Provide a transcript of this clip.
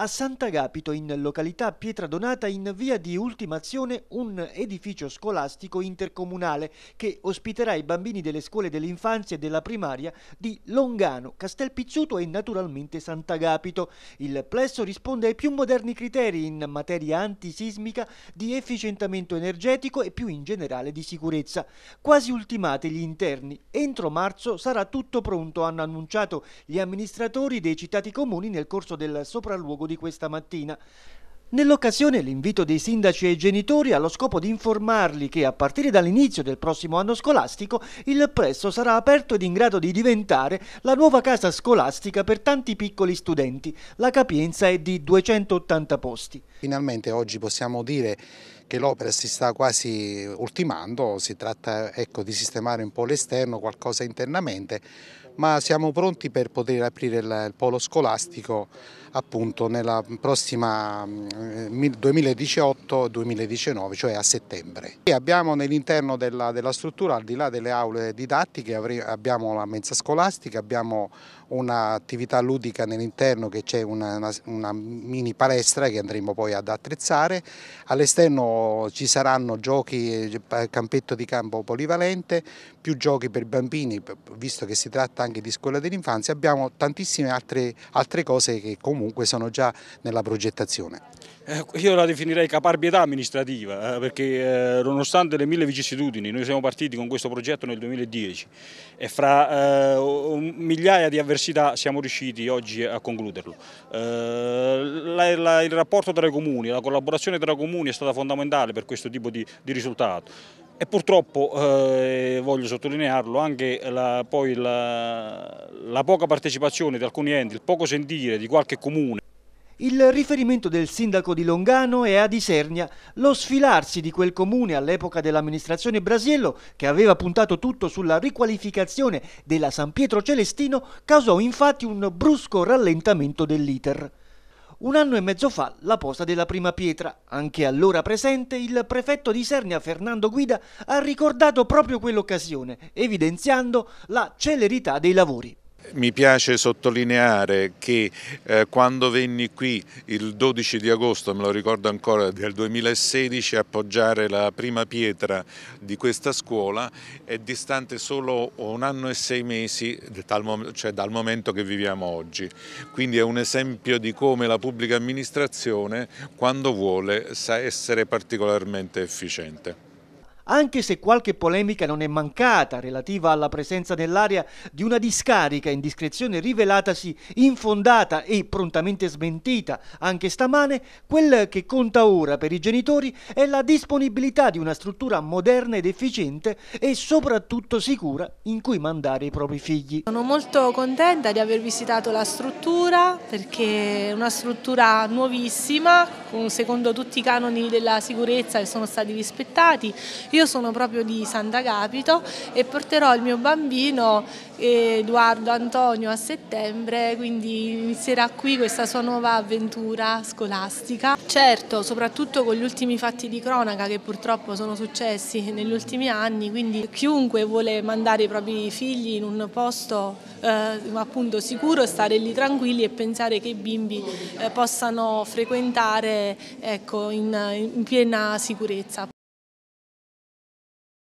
a Sant'Agapito in località Pietradonata in via di ultimazione un edificio scolastico intercomunale che ospiterà i bambini delle scuole dell'infanzia e della primaria di Longano, Castelpizzuto e naturalmente Sant'Agapito. Il plesso risponde ai più moderni criteri in materia antisismica di efficientamento energetico e più in generale di sicurezza. Quasi ultimate gli interni. Entro marzo sarà tutto pronto, hanno annunciato gli amministratori dei citati comuni nel corso del sopralluogo di questa mattina. Nell'occasione l'invito dei sindaci e genitori allo scopo di informarli che a partire dall'inizio del prossimo anno scolastico il presso sarà aperto ed in grado di diventare la nuova casa scolastica per tanti piccoli studenti. La capienza è di 280 posti. Finalmente oggi possiamo dire che l'opera si sta quasi ultimando, si tratta ecco, di sistemare un po' l'esterno, qualcosa internamente, ma siamo pronti per poter aprire il, il polo scolastico appunto nella prossima 2018-2019, mm, cioè a settembre. E abbiamo nell'interno della, della, struttura, al di là delle aule didattiche, abbiamo la mensa scolastica, abbiamo un'attività ludica nell'interno che c'è una, una, una mini palestra che andremo poi ad attrezzare, all'esterno ci saranno giochi, eh, campetto di campo polivalente, più giochi per bambini, visto che si tratta anche di scuola dell'infanzia, abbiamo tantissime altre, altre cose che comunque sono già nella progettazione. Eh, io la definirei caparbietà amministrativa eh, perché nonostante le mille vicissitudini noi siamo partiti con questo progetto nel 2010 e fra migliaia di avversità siamo riusciti oggi a concluderlo. il rapporto tra i comuni, la collaborazione tra i comuni è stata fondamentale fondamentale per questo tipo di, di risultato. E purtroppo, eh, voglio sottolinearlo, anche la, poi la, la poca partecipazione di alcuni enti, il poco sentire di qualche comune. Il riferimento del sindaco di Longano è a Isernia, lo sfilarsi di quel comune all'epoca dell'amministrazione Brasiello, che aveva puntato tutto sulla riqualificazione della San Pietro Celestino, causò infatti un brusco rallentamento dell'iter un anno e mezzo fa la posa della prima pietra. Anche allora presente, il prefetto di Sernia Fernando Guida ha ricordato proprio quell'occasione, evidenziando la celerità dei lavori. Mi piace sottolineare che eh, quando venni qui il 12 di agosto, me lo ricordo ancora, del 2016 a appoggiare la prima pietra di questa scuola è distante solo un anno e sei mesi dal, cioè dal momento che viviamo oggi. Quindi è un esempio di come la pubblica amministrazione quando vuole sa essere particolarmente efficiente anche se qualche polemica non è mancata relativa alla presenza nell'area di una discarica indiscrezione rivelatasi infondata e prontamente smentita anche stamane, quel che conta ora per i genitori è la disponibilità di una struttura moderna ed efficiente e soprattutto sicura in cui mandare i propri figli. Sono molto contenta di aver visitato la struttura perché è una struttura nuovissima, secondo tutti i canoni della sicurezza che sono stati rispettati. Io io sono proprio di Sant'Agapito e porterò il mio bambino Edoardo Antonio a settembre, quindi inizierà qui questa sua nuova avventura scolastica. Certo, soprattutto con gli ultimi fatti di cronaca che purtroppo sono successi negli ultimi anni, quindi chiunque vuole mandare i propri figli in un posto eh, appunto sicuro, stare lì tranquilli e pensare che i bimbi eh, possano frequentare ecco, in, in piena sicurezza.